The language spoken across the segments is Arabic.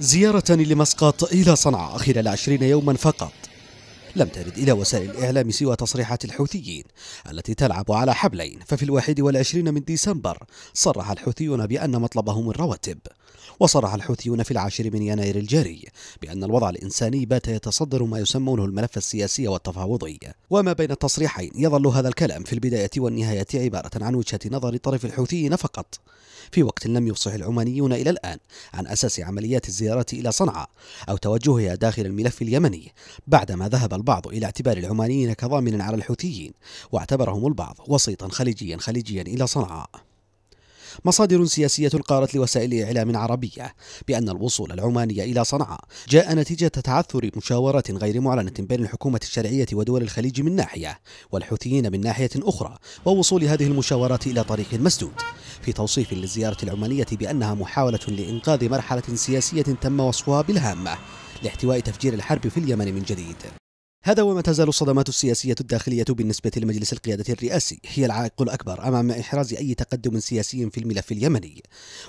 زيارة لمسقط إلى صنعاء خلال عشرين يوما فقط لم ترد إلى وسائل الإعلام سوى تصريحات الحوثيين التي تلعب على حبلين ففي الواحد والعشرين من ديسمبر صرح الحوثيون بأن مطلبهم الرواتب وصرح الحوثيون في العاشر من يناير الجاري بأن الوضع الإنساني بات يتصدر ما يسمونه الملف السياسي والتفاوضي وما بين التصريحين يظل هذا الكلام في البداية والنهاية عبارة عن وجهة نظر طرف الحوثيين فقط في وقت لم يفصح العمانيون إلى الآن عن أساس عمليات الزيارة إلى صنعاء أو توجهها داخل الملف اليمني بعدما ذهب البعض إلى اعتبار العمانيين كضامن على الحوثيين واعتبرهم البعض وسيطا خليجيا خليجيا إلى صنعاء مصادر سياسية قالت لوسائل إعلام عربية بأن الوصول العماني إلى صنعاء جاء نتيجة تعثر مشاورة غير معلنة بين الحكومة الشرعية ودول الخليج من ناحية والحوثيين من ناحية أخرى ووصول هذه المشاورات إلى طريق مسدود في توصيف للزيارة العمانية بأنها محاولة لإنقاذ مرحلة سياسية تم وصفها بالهامة لاحتواء تفجير الحرب في اليمن من جديد هذا وما تزال الصدمات السياسية الداخلية بالنسبة لمجلس القيادة الرئاسي هي العائق الأكبر أمام إحراز أي تقدم سياسي في الملف اليمني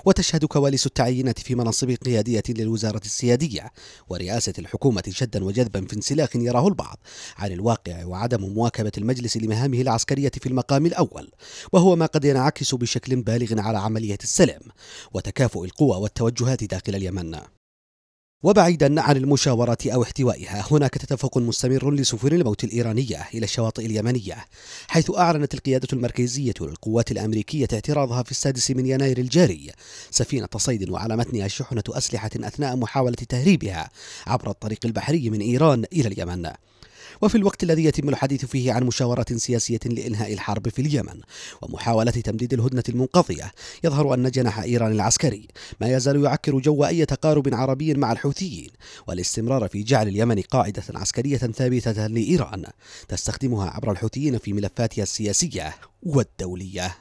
وتشهد كواليس التعيينات في مناصب قيادية للوزارة السيادية ورئاسة الحكومة شدا وجذبا في انسلاخ يراه البعض عن الواقع وعدم مواكبة المجلس لمهامه العسكرية في المقام الأول وهو ما قد ينعكس بشكل بالغ على عملية السلام وتكافؤ القوى والتوجهات داخل اليمن وبعيدا عن المشاورة أو احتوائها هناك تدفق مستمر لسفن الموت الإيرانية إلى الشواطئ اليمنية حيث أعلنت القيادة المركزية للقوات الأمريكية اعتراضها في السادس من يناير الجاري سفينة صيد وعلى متنها شحنة أسلحة أثناء محاولة تهريبها عبر الطريق البحري من إيران إلى اليمن وفي الوقت الذي يتم الحديث فيه عن مشاورات سياسية لإنهاء الحرب في اليمن ومحاولة تمديد الهدنة المنقضية يظهر أن جناح إيران العسكري ما يزال يعكر جو أي تقارب عربي مع الحوثيين والاستمرار في جعل اليمن قاعدة عسكرية ثابتة لإيران تستخدمها عبر الحوثيين في ملفاتها السياسية والدولية